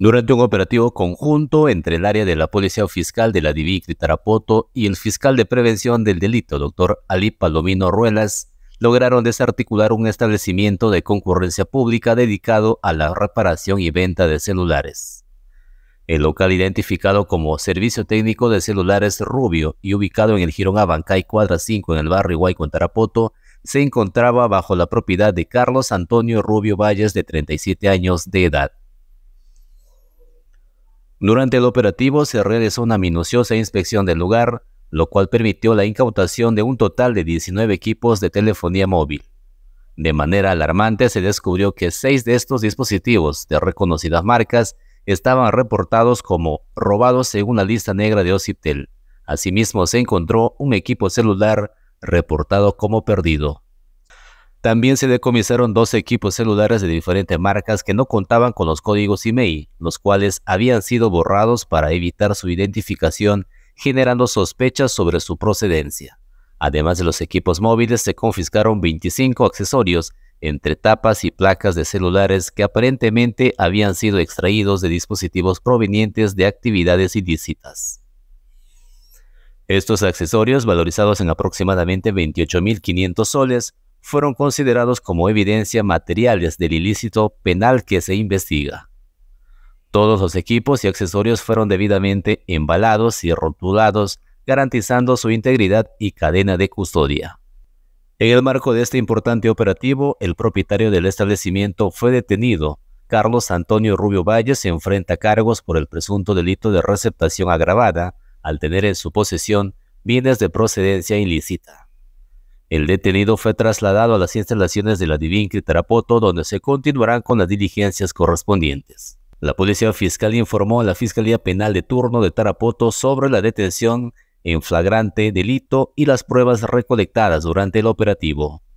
Durante un operativo conjunto entre el área de la Policía Fiscal de la DIVIC de Tarapoto y el fiscal de prevención del delito, doctor Ali Palomino Ruelas, lograron desarticular un establecimiento de concurrencia pública dedicado a la reparación y venta de celulares. El local identificado como Servicio Técnico de Celulares Rubio y ubicado en el Girón Abancay Cuadra 5 en el barrio Huayco en Tarapoto, se encontraba bajo la propiedad de Carlos Antonio Rubio Valles, de 37 años de edad. Durante el operativo se realizó una minuciosa inspección del lugar, lo cual permitió la incautación de un total de 19 equipos de telefonía móvil. De manera alarmante se descubrió que seis de estos dispositivos de reconocidas marcas estaban reportados como robados según la lista negra de Ociptel. Asimismo se encontró un equipo celular reportado como perdido. También se decomisaron 12 equipos celulares de diferentes marcas que no contaban con los códigos IMEI, los cuales habían sido borrados para evitar su identificación, generando sospechas sobre su procedencia. Además de los equipos móviles, se confiscaron 25 accesorios, entre tapas y placas de celulares que aparentemente habían sido extraídos de dispositivos provenientes de actividades ilícitas. Estos accesorios, valorizados en aproximadamente 28.500 soles, fueron considerados como evidencia materiales del ilícito penal que se investiga. Todos los equipos y accesorios fueron debidamente embalados y rotulados, garantizando su integridad y cadena de custodia. En el marco de este importante operativo, el propietario del establecimiento fue detenido. Carlos Antonio Rubio Valles se enfrenta a cargos por el presunto delito de receptación agravada al tener en su posesión bienes de procedencia ilícita. El detenido fue trasladado a las instalaciones de la Divinque Tarapoto, donde se continuarán con las diligencias correspondientes. La policía fiscal informó a la Fiscalía Penal de Turno de Tarapoto sobre la detención en flagrante delito y las pruebas recolectadas durante el operativo.